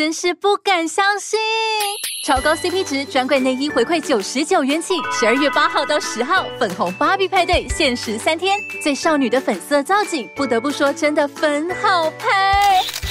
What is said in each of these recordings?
真是不敢相信！超高 CP 值专柜内衣回馈九十九元起，十二月八号到十号，粉红芭比派对限时三天。最少女的粉色造景，不得不说真的粉好配。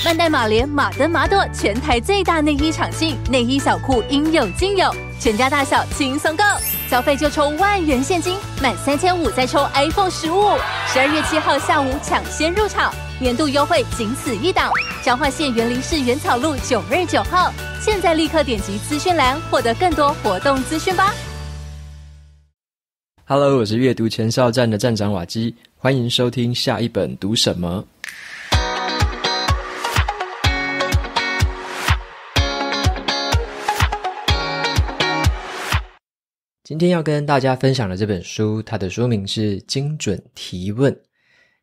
曼黛马莲、马登马朵，全台最大内衣厂庆，内衣小裤应有尽有，全家大小轻松购。消费就抽万元现金，满三千五再抽 iPhone 十五。十二月七号下午抢先入场。年度优惠仅此一档，彰化县园林市圆草路九二九号。现在立刻点击资讯栏，获得更多活动资讯吧。Hello，我是阅读前哨站的站长瓦基，欢迎收听下一本读什么。今天要跟大家分享的这本书，它的书名是《精准提问》。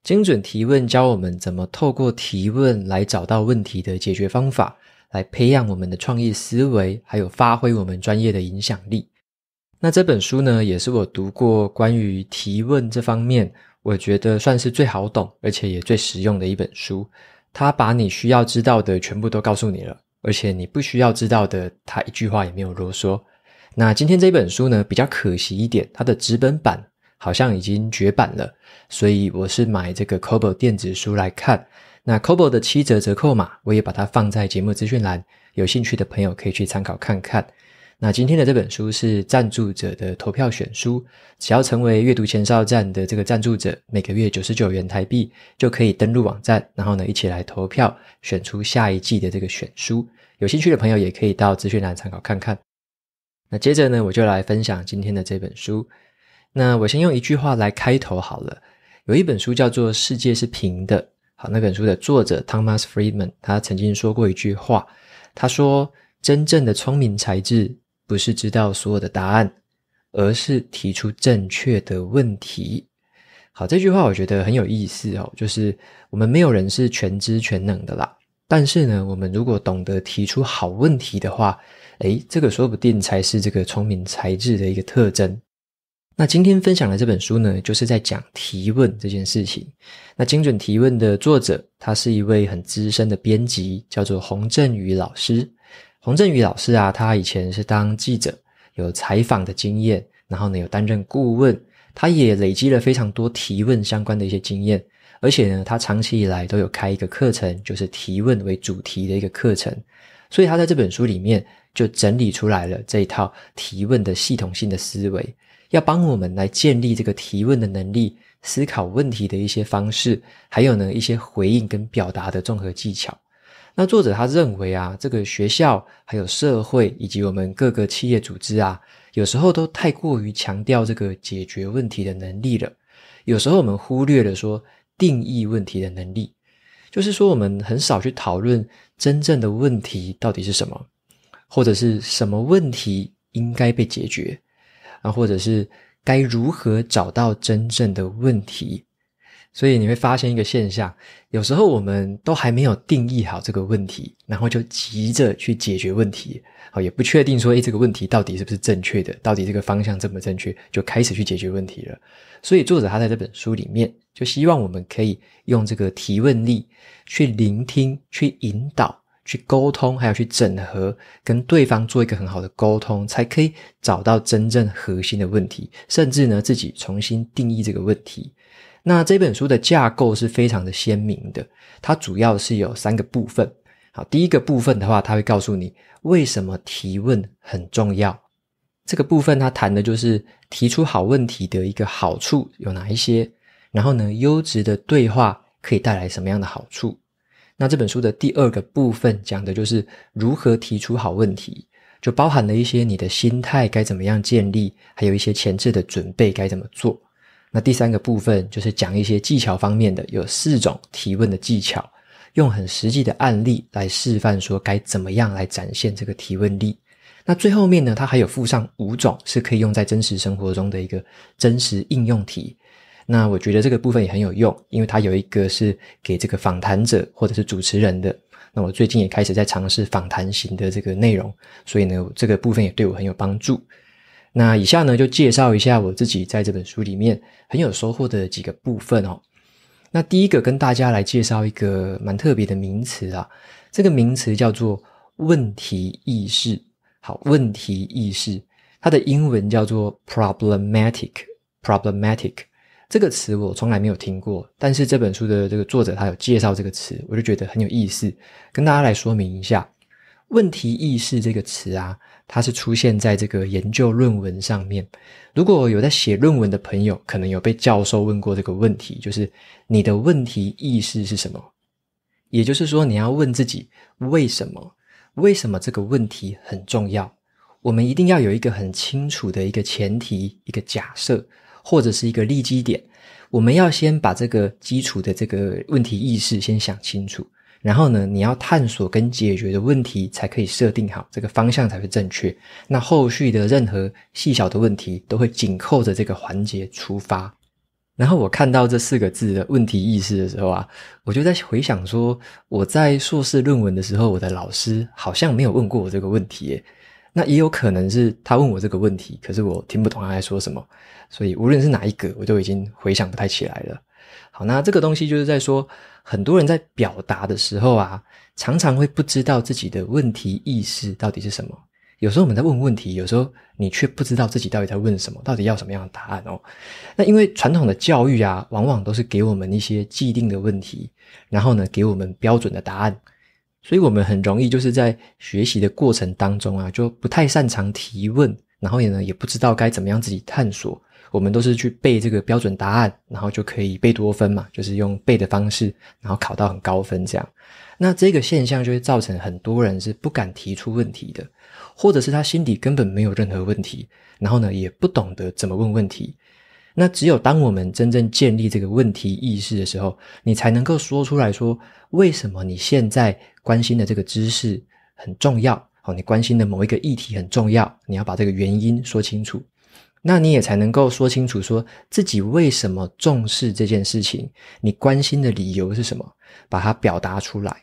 精准提问教我们怎么透过提问来找到问题的解决方法，来培养我们的创意思维，还有发挥我们专业的影响力。那这本书呢，也是我读过关于提问这方面，我觉得算是最好懂而且也最实用的一本书。他把你需要知道的全部都告诉你了，而且你不需要知道的，他一句话也没有啰嗦。那今天这本书呢，比较可惜一点，它的纸本版。好像已经绝版了，所以我是买这个 Kobo 电子书来看。那 Kobo 的七折折扣码，我也把它放在节目资讯栏，有兴趣的朋友可以去参考看看。那今天的这本书是赞助者的投票选书，只要成为阅读前哨站的这个赞助者，每个月九十九元台币就可以登录网站，然后呢一起来投票选出下一季的这个选书。有兴趣的朋友也可以到资讯栏参考看看。那接着呢，我就来分享今天的这本书。那我先用一句话来开头好了。有一本书叫做《世界是平的》，好，那本书的作者 Thomas Friedman 他曾经说过一句话，他说：“真正的聪明才智不是知道所有的答案，而是提出正确的问题。”好，这句话我觉得很有意思哦，就是我们没有人是全知全能的啦，但是呢，我们如果懂得提出好问题的话，诶，这个说不定才是这个聪明才智的一个特征。那今天分享的这本书呢，就是在讲提问这件事情。那精准提问的作者，他是一位很资深的编辑，叫做洪振宇老师。洪振宇老师啊，他以前是当记者，有采访的经验，然后呢有担任顾问，他也累积了非常多提问相关的一些经验。而且呢，他长期以来都有开一个课程，就是提问为主题的一个课程。所以他在这本书里面就整理出来了这一套提问的系统性的思维。要帮我们来建立这个提问的能力、思考问题的一些方式，还有呢一些回应跟表达的综合技巧。那作者他认为啊，这个学校、还有社会以及我们各个企业组织啊，有时候都太过于强调这个解决问题的能力了，有时候我们忽略了说定义问题的能力，就是说我们很少去讨论真正的问题到底是什么，或者是什么问题应该被解决。啊，或者是该如何找到真正的问题？所以你会发现一个现象，有时候我们都还没有定义好这个问题，然后就急着去解决问题，好也不确定说，哎，这个问题到底是不是正确的？到底这个方向正不正确？就开始去解决问题了。所以作者他在这本书里面就希望我们可以用这个提问力去聆听，去引导。去沟通，还要去整合，跟对方做一个很好的沟通，才可以找到真正核心的问题，甚至呢自己重新定义这个问题。那这本书的架构是非常的鲜明的，它主要是有三个部分。好，第一个部分的话，它会告诉你为什么提问很重要。这个部分它谈的就是提出好问题的一个好处有哪一些，然后呢，优质的对话可以带来什么样的好处。那这本书的第二个部分讲的就是如何提出好问题，就包含了一些你的心态该怎么样建立，还有一些前置的准备该怎么做。那第三个部分就是讲一些技巧方面的，有四种提问的技巧，用很实际的案例来示范说该怎么样来展现这个提问力。那最后面呢，它还有附上五种是可以用在真实生活中的一个真实应用题。那我觉得这个部分也很有用，因为它有一个是给这个访谈者或者是主持人的。那我最近也开始在尝试访谈型的这个内容，所以呢，这个部分也对我很有帮助。那以下呢，就介绍一下我自己在这本书里面很有收获的几个部分哦。那第一个跟大家来介绍一个蛮特别的名词啊，这个名词叫做问题意识。好，问题意识，它的英文叫做 problematic，problematic。这个词我从来没有听过，但是这本书的这个作者他有介绍这个词，我就觉得很有意思，跟大家来说明一下。问题意识这个词啊，它是出现在这个研究论文上面。如果有在写论文的朋友，可能有被教授问过这个问题，就是你的问题意识是什么？也就是说，你要问自己为什么？为什么这个问题很重要？我们一定要有一个很清楚的一个前提，一个假设。或者是一个立基点，我们要先把这个基础的这个问题意识先想清楚，然后呢，你要探索跟解决的问题才可以设定好这个方向，才会正确。那后续的任何细小的问题都会紧扣着这个环节出发。然后我看到这四个字的问题意识的时候啊，我就在回想说，我在硕士论文的时候，我的老师好像没有问过我这个问题。那也有可能是他问我这个问题，可是我听不懂他在说什么，所以无论是哪一个，我都已经回想不太起来了。好，那这个东西就是在说，很多人在表达的时候啊，常常会不知道自己的问题意识到底是什么。有时候我们在问问题，有时候你却不知道自己到底在问什么，到底要什么样的答案哦。那因为传统的教育啊，往往都是给我们一些既定的问题，然后呢，给我们标准的答案。所以我们很容易就是在学习的过程当中啊，就不太擅长提问，然后也呢也不知道该怎么样自己探索。我们都是去背这个标准答案，然后就可以背多分嘛，就是用背的方式，然后考到很高分这样。那这个现象就会造成很多人是不敢提出问题的，或者是他心底根本没有任何问题，然后呢也不懂得怎么问问题。那只有当我们真正建立这个问题意识的时候，你才能够说出来说为什么你现在关心的这个知识很重要。哦，你关心的某一个议题很重要，你要把这个原因说清楚。那你也才能够说清楚说自己为什么重视这件事情，你关心的理由是什么，把它表达出来。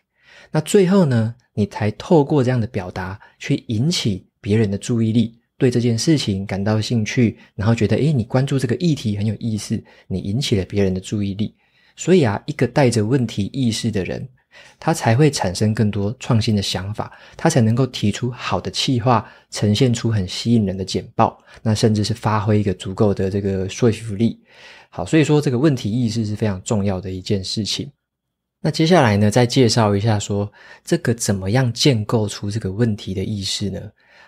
那最后呢，你才透过这样的表达去引起别人的注意力。对这件事情感到兴趣，然后觉得，哎，你关注这个议题很有意思，你引起了别人的注意力。所以啊，一个带着问题意识的人，他才会产生更多创新的想法，他才能够提出好的计划，呈现出很吸引人的简报，那甚至是发挥一个足够的这个说服力。好，所以说这个问题意识是非常重要的一件事情。那接下来呢，再介绍一下说，这个怎么样建构出这个问题的意识呢？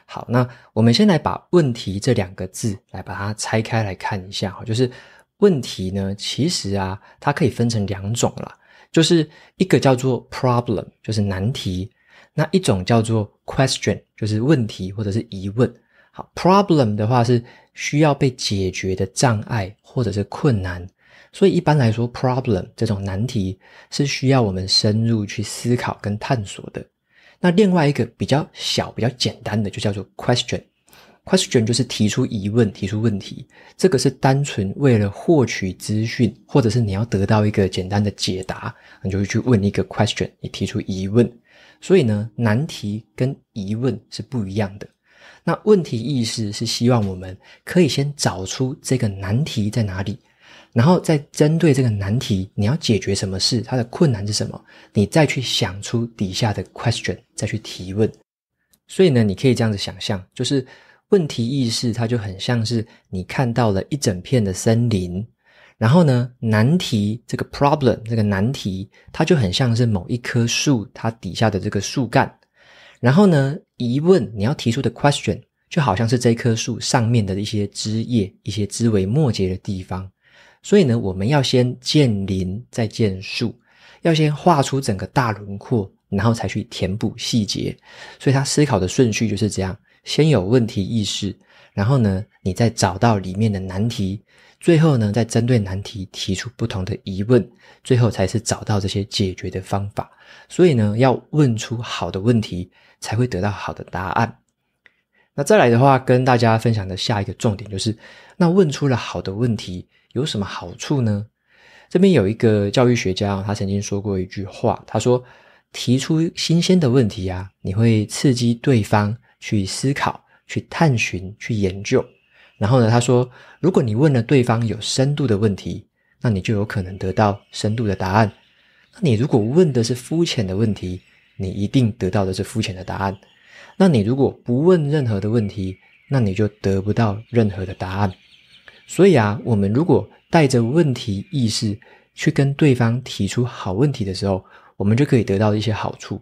好，那我们先来把“问题”这两个字来把它拆开来看一下哈，就是“问题”呢，其实啊，它可以分成两种了，就是一个叫做 “problem”，就是难题；那一种叫做 “question”，就是问题或者是疑问。好，“problem” 的话是需要被解决的障碍或者是困难，所以一般来说，“problem” 这种难题是需要我们深入去思考跟探索的。那另外一个比较小、比较简单的，就叫做 question。question 就是提出疑问、提出问题。这个是单纯为了获取资讯，或者是你要得到一个简单的解答，你就会去问一个 question，你提出疑问。所以呢，难题跟疑问是不一样的。那问题意识是希望我们可以先找出这个难题在哪里。然后再针对这个难题，你要解决什么事？它的困难是什么？你再去想出底下的 question，再去提问。所以呢，你可以这样子想象，就是问题意识它就很像是你看到了一整片的森林，然后呢，难题这个 problem 这个难题，它就很像是某一棵树它底下的这个树干，然后呢，疑问你要提出的 question 就好像是这棵树上面的一些枝叶、一些枝尾末节的地方。所以呢，我们要先建林再建树，要先画出整个大轮廓，然后才去填补细节。所以他思考的顺序就是这样：先有问题意识，然后呢，你再找到里面的难题，最后呢，再针对难题提出不同的疑问，最后才是找到这些解决的方法。所以呢，要问出好的问题，才会得到好的答案。那再来的话，跟大家分享的下一个重点就是：那问出了好的问题。有什么好处呢？这边有一个教育学家，他曾经说过一句话，他说：“提出新鲜的问题啊，你会刺激对方去思考、去探寻、去研究。然后呢，他说，如果你问了对方有深度的问题，那你就有可能得到深度的答案。那你如果问的是肤浅的问题，你一定得到的是肤浅的答案。那你如果不问任何的问题，那你就得不到任何的答案。”所以啊，我们如果带着问题意识去跟对方提出好问题的时候，我们就可以得到一些好处。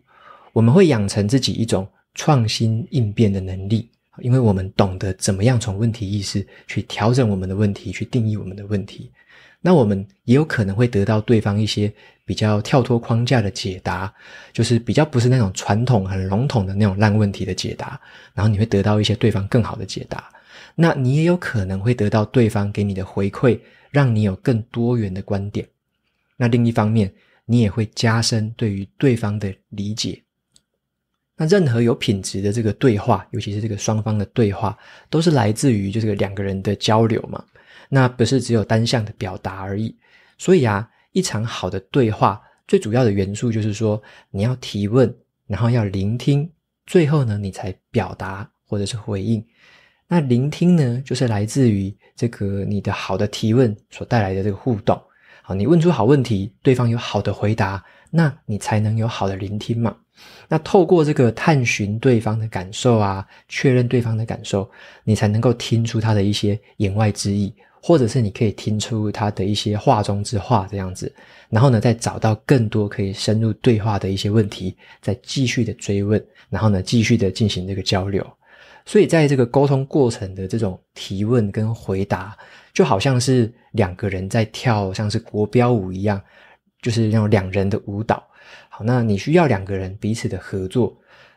我们会养成自己一种创新应变的能力，因为我们懂得怎么样从问题意识去调整我们的问题，去定义我们的问题。那我们也有可能会得到对方一些比较跳脱框架的解答，就是比较不是那种传统很笼统的那种烂问题的解答。然后你会得到一些对方更好的解答。那你也有可能会得到对方给你的回馈，让你有更多元的观点。那另一方面，你也会加深对于对方的理解。那任何有品质的这个对话，尤其是这个双方的对话，都是来自于就这个两个人的交流嘛。那不是只有单向的表达而已。所以啊，一场好的对话，最主要的元素就是说，你要提问，然后要聆听，最后呢，你才表达或者是回应。那聆听呢，就是来自于这个你的好的提问所带来的这个互动。好，你问出好问题，对方有好的回答，那你才能有好的聆听嘛。那透过这个探寻对方的感受啊，确认对方的感受，你才能够听出他的一些言外之意，或者是你可以听出他的一些话中之话这样子。然后呢，再找到更多可以深入对话的一些问题，再继续的追问，然后呢，继续的进行这个交流。所以，在这个沟通过程的这种提问跟回答，就好像是两个人在跳，像是国标舞一样，就是那种两人的舞蹈。好，那你需要两个人彼此的合作。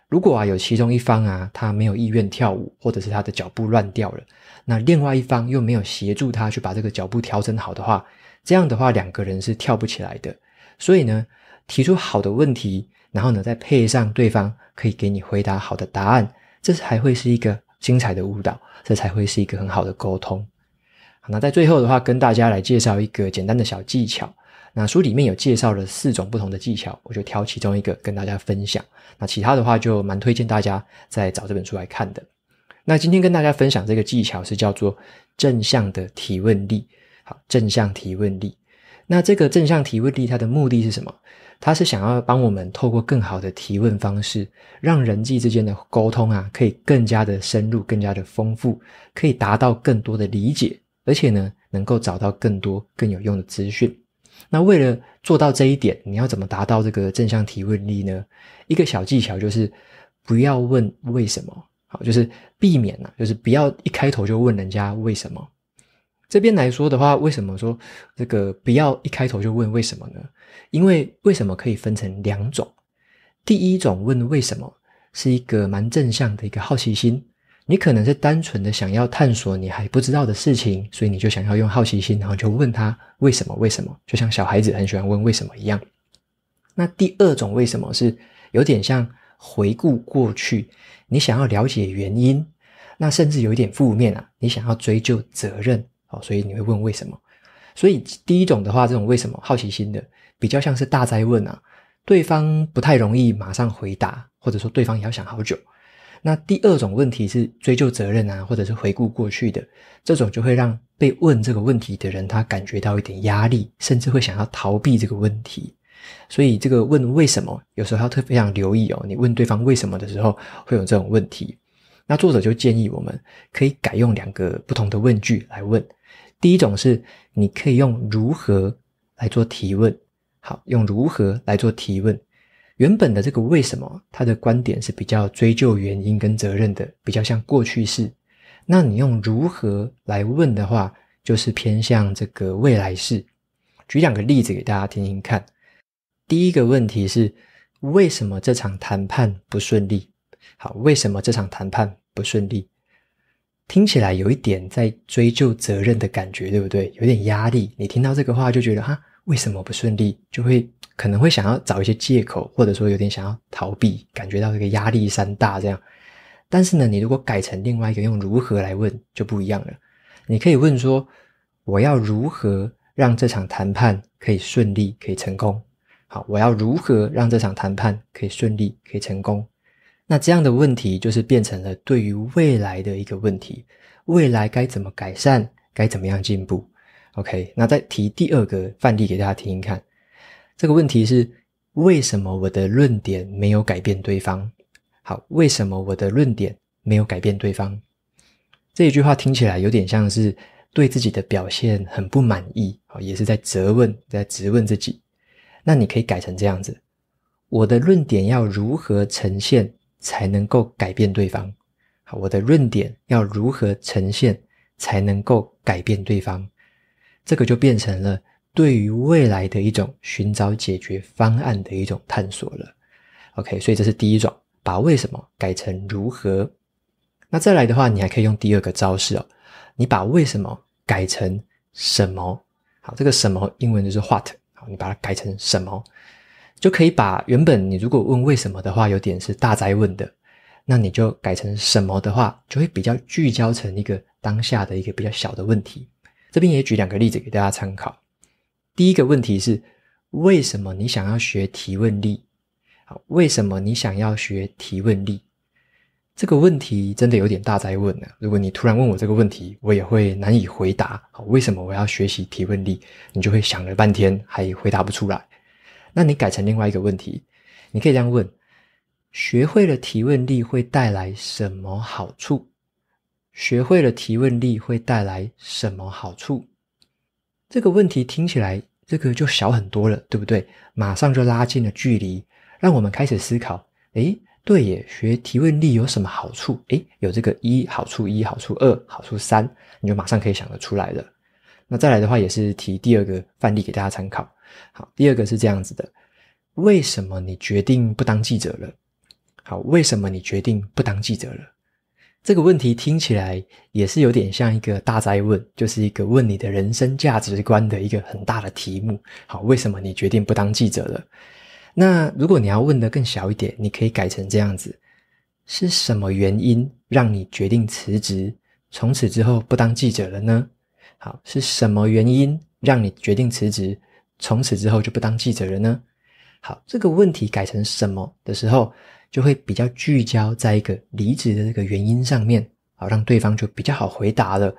如果啊，有其中一方啊，他没有意愿跳舞，或者是他的脚步乱掉了，那另外一方又没有协助他去把这个脚步调整好的话，这样的话，两个人是跳不起来的。所以呢，提出好的问题，然后呢，再配上对方可以给你回答好的答案。这才会是一个精彩的舞蹈，这才会是一个很好的沟通。好，那在最后的话，跟大家来介绍一个简单的小技巧。那书里面有介绍了四种不同的技巧，我就挑其中一个跟大家分享。那其他的话就蛮推荐大家再找这本书来看的。那今天跟大家分享这个技巧是叫做正向的提问力。好，正向提问力。那这个正向提问力它的目的是什么？他是想要帮我们透过更好的提问方式，让人际之间的沟通啊，可以更加的深入、更加的丰富，可以达到更多的理解，而且呢，能够找到更多更有用的资讯。那为了做到这一点，你要怎么达到这个正向提问力呢？一个小技巧就是，不要问为什么，好，就是避免啊，就是不要一开头就问人家为什么。这边来说的话，为什么说这个不要一开头就问为什么呢？因为为什么可以分成两种。第一种问为什么是一个蛮正向的一个好奇心，你可能是单纯的想要探索你还不知道的事情，所以你就想要用好奇心，然后就问他为什么？为什么？就像小孩子很喜欢问为什么一样。那第二种为什么是有点像回顾过去，你想要了解原因，那甚至有一点负面啊，你想要追究责任。哦，所以你会问为什么？所以第一种的话，这种为什么好奇心的，比较像是大灾问啊，对方不太容易马上回答，或者说对方也要想好久。那第二种问题是追究责任啊，或者是回顾过去的，这种就会让被问这个问题的人他感觉到一点压力，甚至会想要逃避这个问题。所以这个问为什么，有时候要特别要留意哦，你问对方为什么的时候，会有这种问题。那作者就建议我们可以改用两个不同的问句来问。第一种是你可以用“如何”来做提问。好，用“如何”来做提问。原本的这个“为什么”，他的观点是比较追究原因跟责任的，比较像过去式。那你用“如何”来问的话，就是偏向这个未来式。举两个例子给大家听听看。第一个问题是：为什么这场谈判不顺利？好，为什么这场谈判不顺利？听起来有一点在追究责任的感觉，对不对？有点压力。你听到这个话就觉得啊，为什么不顺利？就会可能会想要找一些借口，或者说有点想要逃避，感觉到这个压力山大这样。但是呢，你如果改成另外一个用如何来问，就不一样了。你可以问说：我要如何让这场谈判可以顺利可以成功？好，我要如何让这场谈判可以顺利可以成功？那这样的问题就是变成了对于未来的一个问题，未来该怎么改善，该怎么样进步？OK，那再提第二个范例给大家听一看，这个问题是为什么我的论点没有改变对方？好，为什么我的论点没有改变对方？这一句话听起来有点像是对自己的表现很不满意，好，也是在责问，在质问自己。那你可以改成这样子：我的论点要如何呈现？才能够改变对方，好，我的论点要如何呈现才能够改变对方？这个就变成了对于未来的一种寻找解决方案的一种探索了。OK，所以这是第一种，把为什么改成如何。那再来的话，你还可以用第二个招式哦，你把为什么改成什么？好，这个什么英文就是 what，好，你把它改成什么？就可以把原本你如果问为什么的话，有点是大灾问的，那你就改成什么的话，就会比较聚焦成一个当下的一个比较小的问题。这边也举两个例子给大家参考。第一个问题是为什么你想要学提问力？好，为什么你想要学提问力？这个问题真的有点大灾问啊。如果你突然问我这个问题，我也会难以回答。为什么我要学习提问力？你就会想了半天，还回答不出来。那你改成另外一个问题，你可以这样问：学会了提问力会带来什么好处？学会了提问力会带来什么好处？这个问题听起来，这个就小很多了，对不对？马上就拉近了距离，让我们开始思考。诶，对耶，学提问力有什么好处？诶，有这个一好处，一好处，二好处，三，你就马上可以想得出来了。那再来的话，也是提第二个范例给大家参考。好，第二个是这样子的：为什么你决定不当记者了？好，为什么你决定不当记者了？这个问题听起来也是有点像一个大灾问，就是一个问你的人生价值观的一个很大的题目。好，为什么你决定不当记者了？那如果你要问的更小一点，你可以改成这样子：是什么原因让你决定辞职，从此之后不当记者了呢？好，是什么原因让你决定辞职？从此之后就不当记者了呢？好，这个问题改成什么的时候，就会比较聚焦在一个离职的这个原因上面，好，让对方就比较好回答了。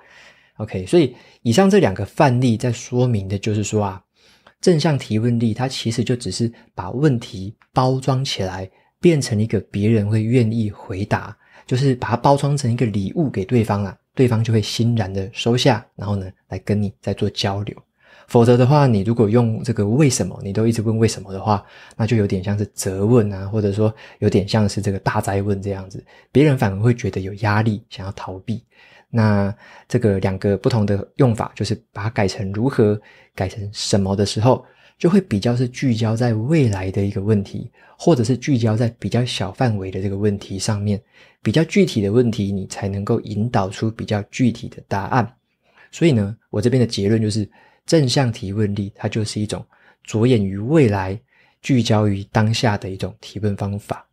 OK，所以以上这两个范例在说明的就是说啊，正向提问力它其实就只是把问题包装起来，变成一个别人会愿意回答，就是把它包装成一个礼物给对方了。对方就会欣然的收下，然后呢，来跟你在做交流。否则的话，你如果用这个为什么，你都一直问为什么的话，那就有点像是责问啊，或者说有点像是这个大灾问这样子，别人反而会觉得有压力，想要逃避。那这个两个不同的用法，就是把它改成如何，改成什么的时候。就会比较是聚焦在未来的一个问题，或者是聚焦在比较小范围的这个问题上面，比较具体的问题，你才能够引导出比较具体的答案。所以呢，我这边的结论就是，正向提问力它就是一种着眼于未来、聚焦于当下的一种提问方法。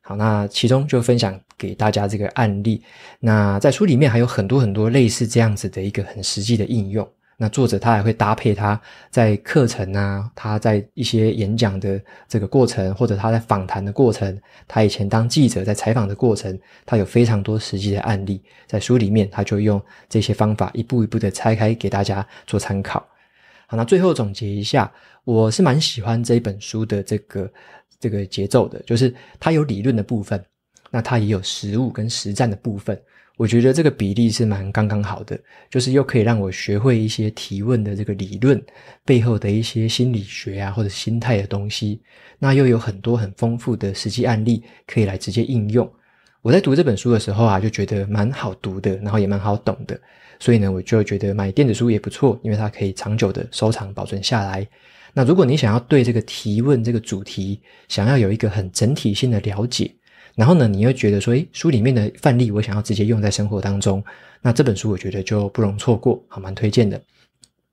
好，那其中就分享给大家这个案例。那在书里面还有很多很多类似这样子的一个很实际的应用。那作者他还会搭配他在课程啊，他在一些演讲的这个过程，或者他在访谈的过程，他以前当记者在采访的过程，他有非常多实际的案例，在书里面他就用这些方法一步一步的拆开给大家做参考。好，那最后总结一下，我是蛮喜欢这本书的这个这个节奏的，就是它有理论的部分，那它也有实物跟实战的部分。我觉得这个比例是蛮刚刚好的，就是又可以让我学会一些提问的这个理论背后的一些心理学啊或者心态的东西，那又有很多很丰富的实际案例可以来直接应用。我在读这本书的时候啊，就觉得蛮好读的，然后也蛮好懂的，所以呢，我就觉得买电子书也不错，因为它可以长久的收藏保存下来。那如果你想要对这个提问这个主题想要有一个很整体性的了解。然后呢，你又觉得说，诶，书里面的范例我想要直接用在生活当中，那这本书我觉得就不容错过，好，蛮推荐的。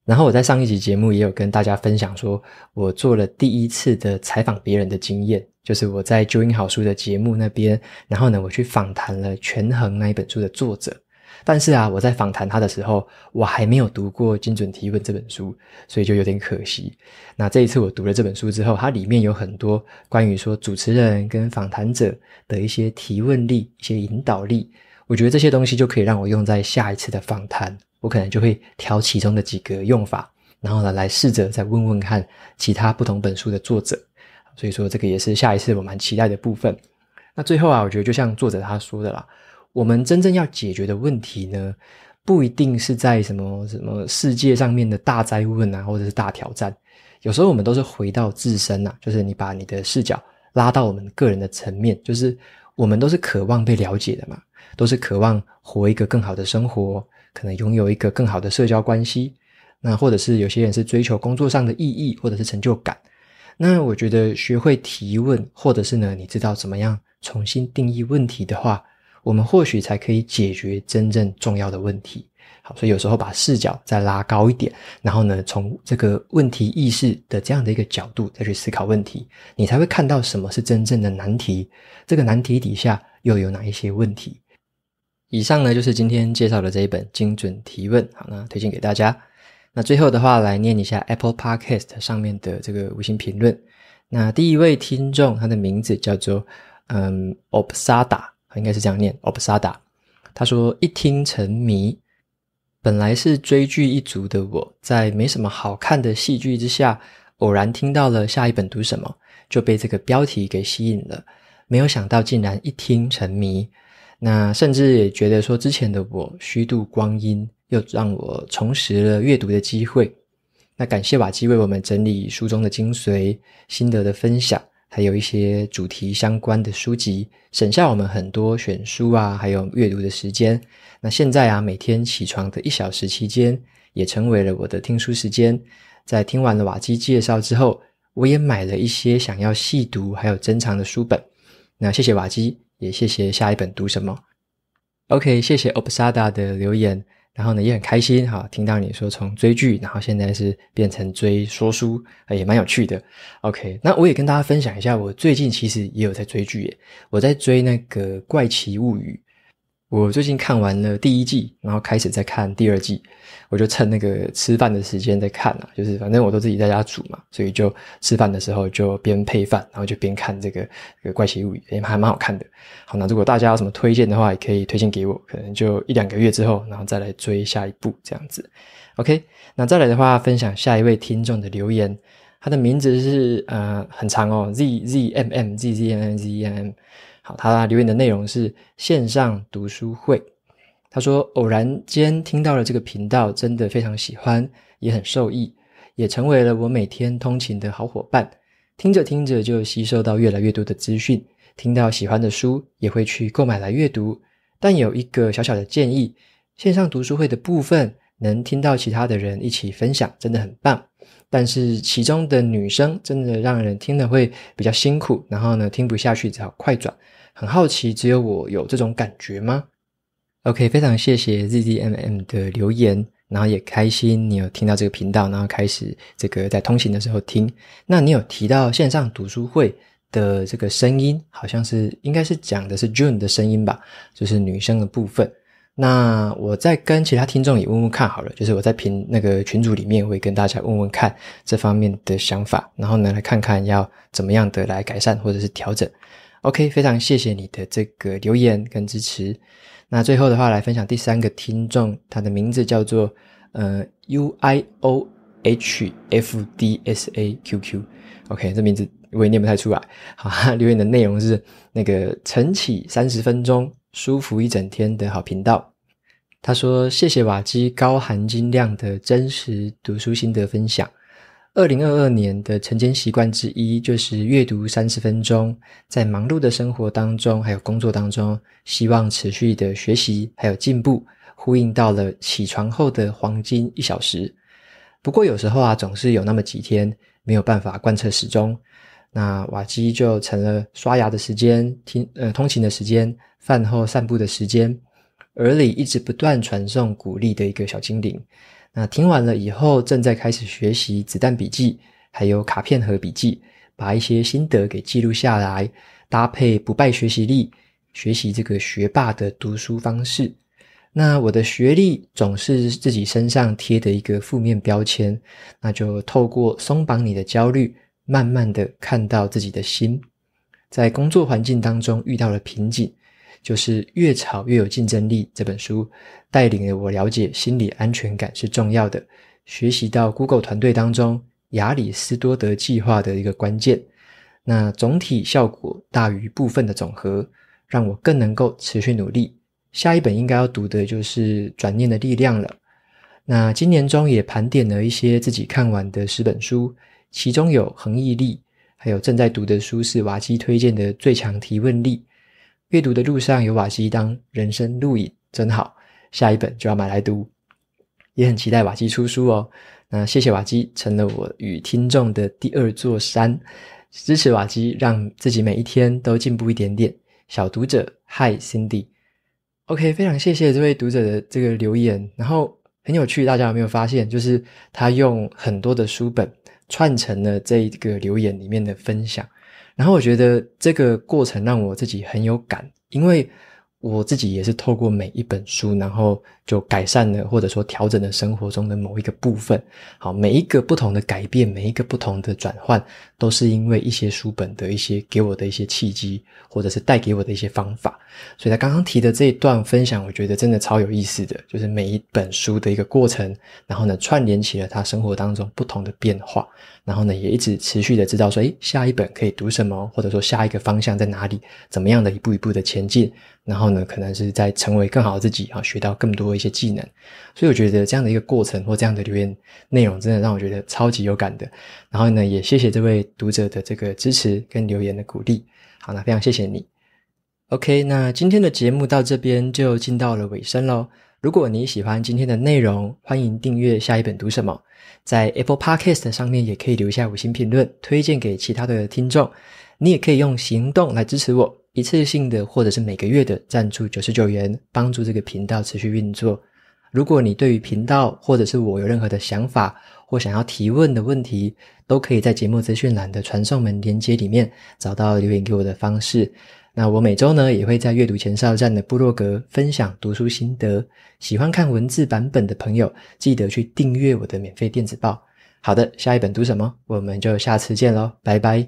然后我在上一集节目也有跟大家分享，说我做了第一次的采访别人的经验，就是我在 Join 好书的节目那边，然后呢，我去访谈了《权衡》那一本书的作者。但是啊，我在访谈他的时候，我还没有读过《精准提问》这本书，所以就有点可惜。那这一次我读了这本书之后，它里面有很多关于说主持人跟访谈者的一些提问力、一些引导力，我觉得这些东西就可以让我用在下一次的访谈。我可能就会挑其中的几个用法，然后呢来试着再问问看其他不同本书的作者。所以说，这个也是下一次我蛮期待的部分。那最后啊，我觉得就像作者他说的啦。我们真正要解决的问题呢，不一定是在什么什么世界上面的大灾问啊，或者是大挑战。有时候我们都是回到自身啊，就是你把你的视角拉到我们个人的层面，就是我们都是渴望被了解的嘛，都是渴望活一个更好的生活，可能拥有一个更好的社交关系。那或者是有些人是追求工作上的意义或者是成就感。那我觉得学会提问，或者是呢，你知道怎么样重新定义问题的话。我们或许才可以解决真正重要的问题。好，所以有时候把视角再拉高一点，然后呢，从这个问题意识的这样的一个角度再去思考问题，你才会看到什么是真正的难题。这个难题底下又有哪一些问题？以上呢，就是今天介绍的这一本《精准提问》。好，那推荐给大家。那最后的话，来念一下 Apple Podcast 上面的这个五星评论。那第一位听众，他的名字叫做嗯，Ob DA。应该是这样念，obsada。他说，一听沉迷，本来是追剧一族的我，在没什么好看的戏剧之下，偶然听到了下一本读什么，就被这个标题给吸引了。没有想到，竟然一听沉迷，那甚至也觉得说，之前的我虚度光阴，又让我重拾了阅读的机会。那感谢瓦基为我们整理书中的精髓、心得的分享。还有一些主题相关的书籍，省下我们很多选书啊，还有阅读的时间。那现在啊，每天起床的一小时期间，也成为了我的听书时间。在听完了瓦基介绍之后，我也买了一些想要细读还有珍藏的书本。那谢谢瓦基，也谢谢下一本读什么。OK，谢谢 Obsada 的留言。然后呢，也很开心哈，听到你说从追剧，然后现在是变成追说书，也蛮有趣的。OK，那我也跟大家分享一下，我最近其实也有在追剧耶，我在追那个《怪奇物语》。我最近看完了第一季，然后开始在看第二季，我就趁那个吃饭的时间在看啊，就是反正我都自己在家煮嘛，所以就吃饭的时候就边配饭，然后就边看这个《怪奇物语》，哎，还蛮好看的。好，那如果大家有什么推荐的话，也可以推荐给我，可能就一两个月之后，然后再来追下一部这样子。OK，那再来的话，分享下一位听众的留言，他的名字是呃很长哦，Z Z M M Z Z M Z M M。他留言的内容是线上读书会，他说偶然间听到了这个频道，真的非常喜欢，也很受益，也成为了我每天通勤的好伙伴。听着听着就吸收到越来越多的资讯，听到喜欢的书也会去购买来阅读。但有一个小小的建议，线上读书会的部分能听到其他的人一起分享，真的很棒。但是其中的女生真的让人听得会比较辛苦，然后呢听不下去只好快转。很好奇，只有我有这种感觉吗？OK，非常谢谢 ZDMM 的留言，然后也开心你有听到这个频道，然后开始这个在通勤的时候听。那你有提到线上读书会的这个声音，好像是应该是讲的是 June 的声音吧，就是女生的部分。那我再跟其他听众也问问看好了，就是我在评那个群组里面会跟大家问问看这方面的想法，然后呢来看看要怎么样的来改善或者是调整。OK，非常谢谢你的这个留言跟支持。那最后的话来分享第三个听众，他的名字叫做呃 U I O H F D S A Q Q。OK，这名字我也念不太出来。好，留言的内容是那个晨起三十分钟。舒服一整天的好频道。他说：“谢谢瓦基高含金量的真实读书心得分享。二零二二年的晨间习惯之一就是阅读三十分钟，在忙碌的生活当中，还有工作当中，希望持续的学习还有进步，呼应到了起床后的黄金一小时。不过有时候啊，总是有那么几天没有办法贯彻始终。”那瓦基就成了刷牙的时间、听呃通勤的时间、饭后散步的时间，耳里一直不断传送鼓励的一个小精灵。那听完了以后，正在开始学习子弹笔记，还有卡片和笔记，把一些心得给记录下来，搭配不败学习力，学习这个学霸的读书方式。那我的学历总是自己身上贴的一个负面标签，那就透过松绑你的焦虑。慢慢的看到自己的心，在工作环境当中遇到了瓶颈，就是越吵越有竞争力。这本书带领了我了解心理安全感是重要的，学习到 Google 团队当中亚里斯多德计划的一个关键。那总体效果大于部分的总和，让我更能够持续努力。下一本应该要读的就是《转念的力量》了。那今年中也盘点了一些自己看完的十本书。其中有恒毅力，还有正在读的书是瓦基推荐的最强提问力。阅读的路上有瓦基当人生路引，真好。下一本就要买来读，也很期待瓦基出书哦。那谢谢瓦基，成了我与听众的第二座山。支持瓦基，让自己每一天都进步一点点。小读者，嗨，Cindy。OK，非常谢谢这位读者的这个留言。然后很有趣，大家有没有发现，就是他用很多的书本。串成了这个留言里面的分享，然后我觉得这个过程让我自己很有感，因为我自己也是透过每一本书，然后。就改善了或者说调整了生活中的某一个部分，好每一个不同的改变，每一个不同的转换，都是因为一些书本的一些给我的一些契机，或者是带给我的一些方法。所以他刚刚提的这一段分享，我觉得真的超有意思的，就是每一本书的一个过程，然后呢串联起了他生活当中不同的变化，然后呢也一直持续的知道说，诶，下一本可以读什么，或者说下一个方向在哪里，怎么样的一步一步的前进，然后呢可能是在成为更好的自己啊，学到更多。一些技能，所以我觉得这样的一个过程或这样的留言内容，真的让我觉得超级有感的。然后呢，也谢谢这位读者的这个支持跟留言的鼓励。好，那非常谢谢你。OK，那今天的节目到这边就进到了尾声喽。如果你喜欢今天的内容，欢迎订阅下一本读什么，在 Apple Podcast 上面也可以留下五星评论，推荐给其他的听众。你也可以用行动来支持我，一次性的或者是每个月的赞助九十九元，帮助这个频道持续运作。如果你对于频道或者是我有任何的想法或想要提问的问题，都可以在节目资讯栏的传送门连接里面找到留言给我的方式。那我每周呢也会在阅读前哨站的部落格分享读书心得。喜欢看文字版本的朋友，记得去订阅我的免费电子报。好的，下一本读什么？我们就下次见喽，拜拜。